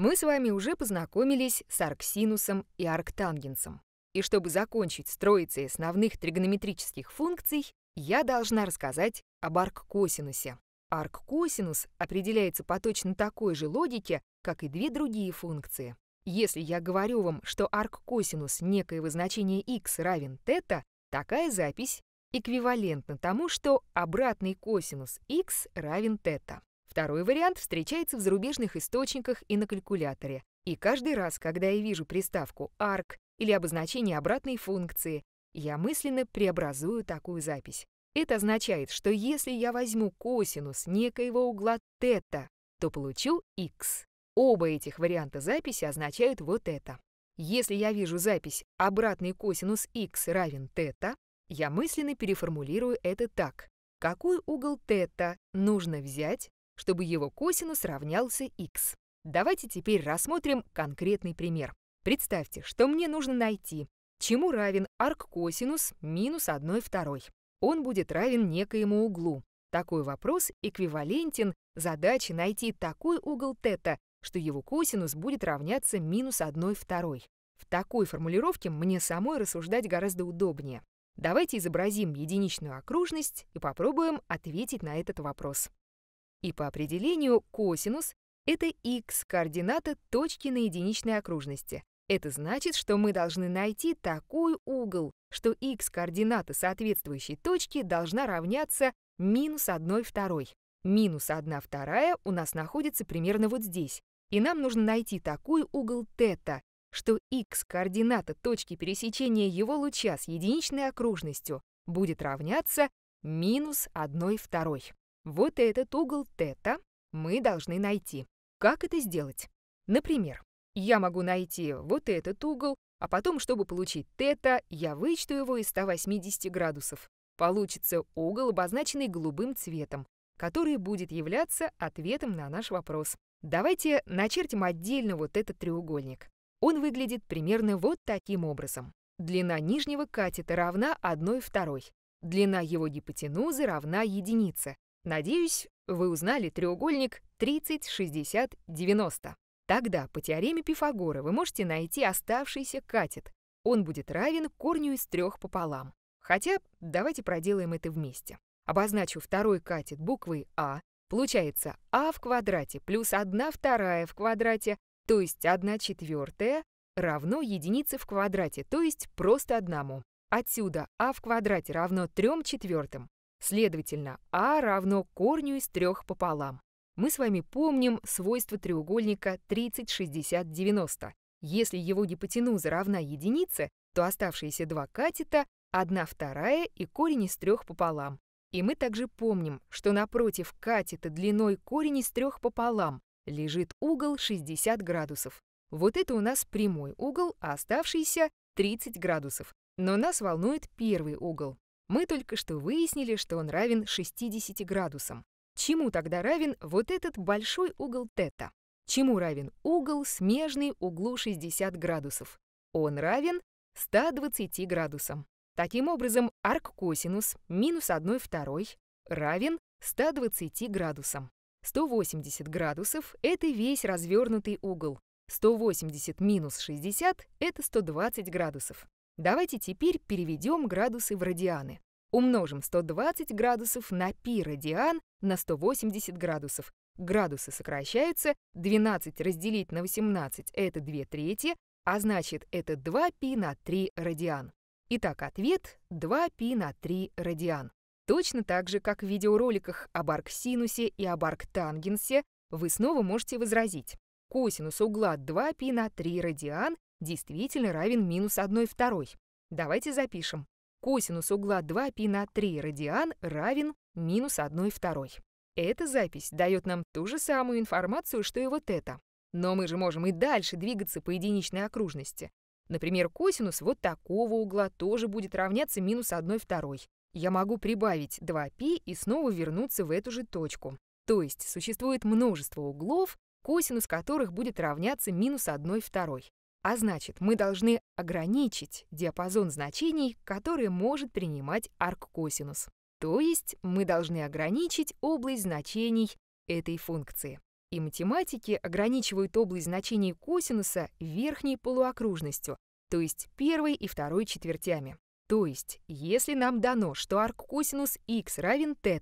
Мы с вами уже познакомились с арксинусом и арктангенсом. И чтобы закончить с троицей основных тригонометрических функций, я должна рассказать об арккосинусе. Арккосинус определяется по точно такой же логике, как и две другие функции. Если я говорю вам, что арккосинус некоего значения x равен θ, такая запись эквивалентна тому, что обратный косинус x равен θ. Второй вариант встречается в зарубежных источниках и на калькуляторе. И каждый раз, когда я вижу приставку «arc» или обозначение обратной функции, я мысленно преобразую такую запись. Это означает, что если я возьму косинус некоего угла тета, то получу x. Оба этих варианта записи означают вот это. Если я вижу запись «обратный косинус x равен тета, я мысленно переформулирую это так. Какой угол тета нужно взять, чтобы его косинус равнялся x. Давайте теперь рассмотрим конкретный пример. Представьте, что мне нужно найти, чему равен арккосинус минус 1 второй. Он будет равен некоему углу. Такой вопрос эквивалентен задаче найти такой угол θ, что его косинус будет равняться минус 1 второй. В такой формулировке мне самой рассуждать гораздо удобнее. Давайте изобразим единичную окружность и попробуем ответить на этот вопрос. И по определению косинус — это x координата точки на единичной окружности. Это значит, что мы должны найти такой угол, что x координата соответствующей точки должна равняться минус 1 второй. Минус 1 вторая у нас находится примерно вот здесь. И нам нужно найти такой угол тета, что x координата точки пересечения его луча с единичной окружностью будет равняться минус 1 второй. Вот этот угол тета мы должны найти. Как это сделать? Например, я могу найти вот этот угол, а потом, чтобы получить тета, я вычту его из 180 градусов. Получится угол, обозначенный голубым цветом, который будет являться ответом на наш вопрос. Давайте начертим отдельно вот этот треугольник. Он выглядит примерно вот таким образом. Длина нижнего катета равна 1 второй. Длина его гипотенузы равна единице. Надеюсь, вы узнали треугольник 30-60-90. Тогда по теореме Пифагора вы можете найти оставшийся катет. Он будет равен корню из трех пополам. Хотя давайте проделаем это вместе. Обозначу второй катет буквой А. Получается А в квадрате плюс 1 вторая в квадрате, то есть 1 четвертая, равно единице в квадрате, то есть просто одному. Отсюда А в квадрате равно 3 четвертым. Следовательно, а равно корню из трех пополам. Мы с вами помним свойство треугольника 30-60-90. Если его гипотенуза равна единице, то оставшиеся два катета – 1 вторая и корень из трех пополам. И мы также помним, что напротив катета длиной корень из трех пополам лежит угол 60 градусов. Вот это у нас прямой угол, а оставшийся 30 градусов. Но нас волнует первый угол. Мы только что выяснили, что он равен 60 градусам. Чему тогда равен вот этот большой угол тета? Чему равен угол, смежный углу 60 градусов? Он равен 120 градусам. Таким образом, арк-косинус минус 1 второй равен 120 градусам. 180 градусов — это весь развернутый угол. 180 минус 60 — это 120 градусов. Давайте теперь переведем градусы в радианы. Умножим 120 градусов на пи радиан на 180 градусов. Градусы сокращаются, 12 разделить на 18 — это 2 трети, а значит, это 2 пи на 3 радиан. Итак, ответ 2 пи на 3 радиан. Точно так же, как в видеороликах об арксинусе и об арктангенсе, вы снова можете возразить. Косинус угла 2π на 3 радиан действительно равен минус 1 второй. Давайте запишем. Косинус угла 2π на 3 радиан равен минус 1 второй. Эта запись дает нам ту же самую информацию, что и вот эта. Но мы же можем и дальше двигаться по единичной окружности. Например, косинус вот такого угла тоже будет равняться минус 1 второй. Я могу прибавить 2π и снова вернуться в эту же точку. То есть существует множество углов, косинус которых будет равняться минус 1 второй. А значит, мы должны ограничить диапазон значений, которые может принимать арккосинус. То есть мы должны ограничить область значений этой функции. И математики ограничивают область значений косинуса верхней полуокружностью, то есть первой и второй четвертями. То есть, если нам дано, что арккосинус x равен θ,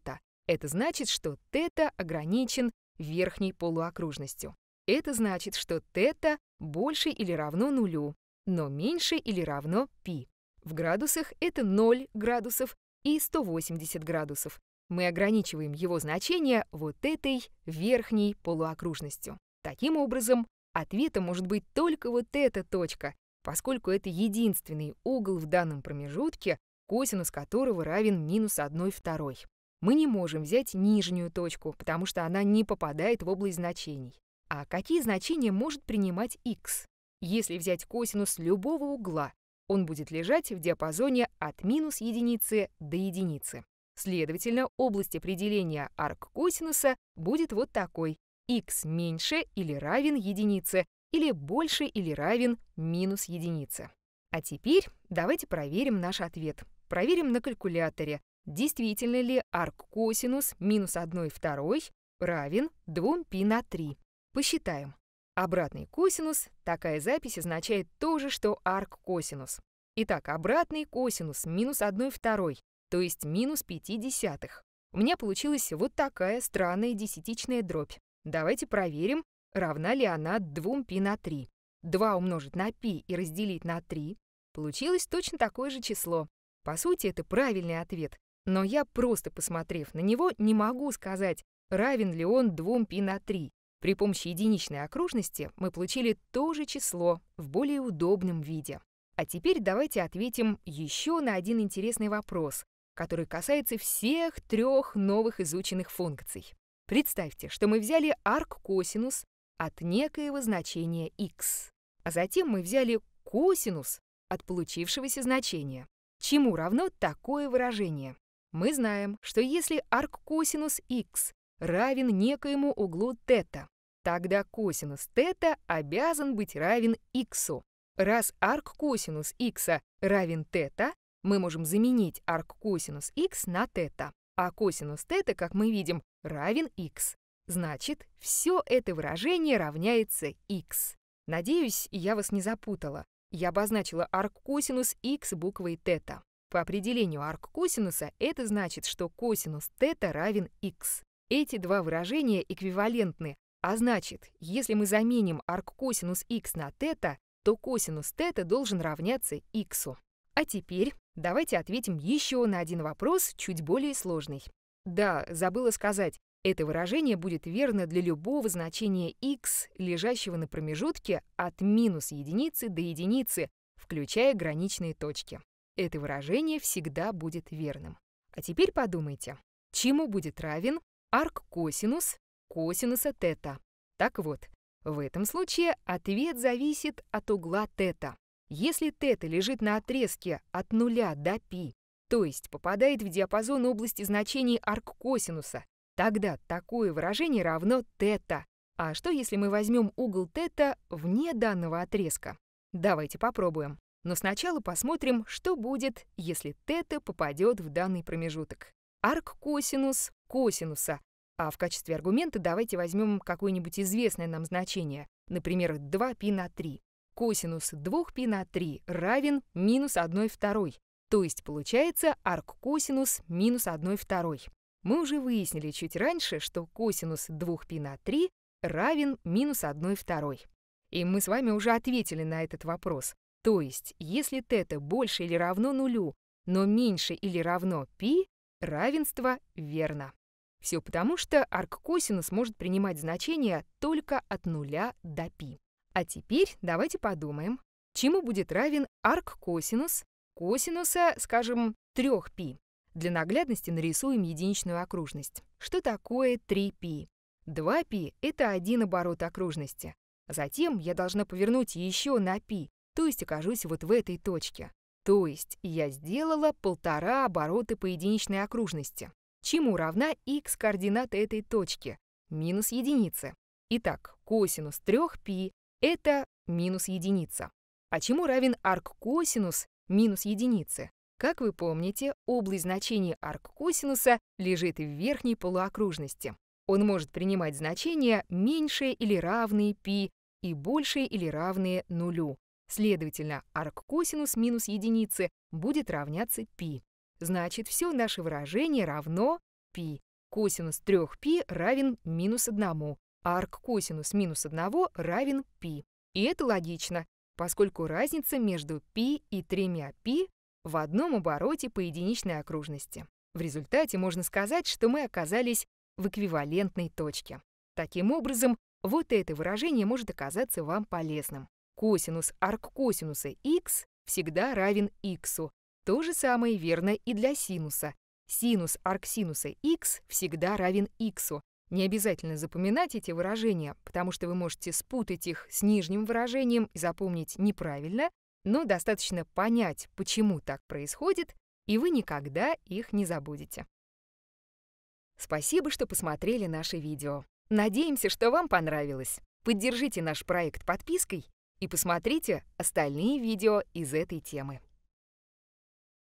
это значит, что θ ограничен верхней полуокружностью. Это значит, что тета больше или равно нулю, но меньше или равно π. В градусах это 0 градусов и 180 градусов. Мы ограничиваем его значение вот этой верхней полуокружностью. Таким образом, ответом может быть только вот эта точка, поскольку это единственный угол в данном промежутке, косинус которого равен минус 1 второй. Мы не можем взять нижнюю точку, потому что она не попадает в область значений. А какие значения может принимать x? Если взять косинус любого угла, он будет лежать в диапазоне от минус единицы до единицы. Следовательно, область определения арккосинуса будет вот такой. x меньше или равен единице, или больше или равен минус единице. А теперь давайте проверим наш ответ. Проверим на калькуляторе, действительно ли арккосинус минус 1 второй равен 2π на 3. Посчитаем. Обратный косинус, такая запись означает то же, что арк-косинус. Итак, обратный косинус минус 1 второй, то есть минус 5 десятых. У меня получилась вот такая странная десятичная дробь. Давайте проверим, равна ли она 2π на 3. 2 умножить на π и разделить на 3. Получилось точно такое же число. По сути, это правильный ответ. Но я, просто посмотрев на него, не могу сказать, равен ли он 2π на 3. При помощи единичной окружности мы получили то же число в более удобном виде. А теперь давайте ответим еще на один интересный вопрос, который касается всех трех новых изученных функций. Представьте, что мы взяли арк-косинус от некоего значения x, а затем мы взяли косинус от получившегося значения. Чему равно такое выражение? Мы знаем, что если арк-косинус x равен некоему углу тета, Тогда косинус тета обязан быть равен х. Раз арккосинус х равен тета, мы можем заменить арккосинус х на тета, а косинус θ, как мы видим, равен х. Значит, все это выражение равняется х. Надеюсь, я вас не запутала. Я обозначила арккосинус х буквой тета. По определению арккосинуса это значит, что косинус тета равен х. Эти два выражения эквивалентны, а значит, если мы заменим арккосинус x на тета, то косинус θ должен равняться х. А теперь давайте ответим еще на один вопрос, чуть более сложный. Да, забыла сказать, это выражение будет верно для любого значения x, лежащего на промежутке от минус единицы до единицы, включая граничные точки. Это выражение всегда будет верным. А теперь подумайте, чему будет равен Арккосинус косинуса тета. Так вот, в этом случае ответ зависит от угла тета. Если тета лежит на отрезке от нуля до π, то есть попадает в диапазон области значений арккосинуса, тогда такое выражение равно тета. А что, если мы возьмем угол тета вне данного отрезка? Давайте попробуем. Но сначала посмотрим, что будет, если тета попадет в данный промежуток арккосинус косинуса, а в качестве аргумента давайте возьмем какое-нибудь известное нам значение, например, 2π на 3. Косинус 2π на 3 равен минус 1 второй, то есть получается арккосинус минус 1 второй. Мы уже выяснили чуть раньше, что косинус 2π на 3 равен минус 1 второй. И мы с вами уже ответили на этот вопрос. То есть, если θ больше или равно нулю, но меньше или равно π, Равенство верно. Все потому, что арккосинус может принимать значения только от нуля до пи. А теперь давайте подумаем, чему будет равен арккосинус косинуса, скажем, 3 пи. Для наглядности нарисуем единичную окружность. Что такое 3 пи? 2π пи это один оборот окружности. Затем я должна повернуть еще на пи, то есть окажусь вот в этой точке. То есть я сделала полтора оборота по единичной окружности, чему равна x координата этой точки, минус единица. Итак, косинус 3π — это минус единица. А чему равен арккосинус минус единицы? Как вы помните, область значений арккосинуса лежит в верхней полуокружности. Он может принимать значения меньшие или равные π и большие или равные нулю. Следовательно, арккосинус минус единицы будет равняться π. Значит, все наше выражение равно π. Косинус 3π равен минус 1, а арккосинус минус 1 равен π. И это логично, поскольку разница между π и 3π в одном обороте по единичной окружности. В результате можно сказать, что мы оказались в эквивалентной точке. Таким образом, вот это выражение может оказаться вам полезным. Косинус арккосинуса x всегда равен x. То же самое верно и для синуса. Синус арксинуса x всегда равен x. Не обязательно запоминать эти выражения, потому что вы можете спутать их с нижним выражением и запомнить неправильно, но достаточно понять, почему так происходит, и вы никогда их не забудете. Спасибо, что посмотрели наше видео. Надеемся, что вам понравилось. Поддержите наш проект подпиской и посмотрите остальные видео из этой темы.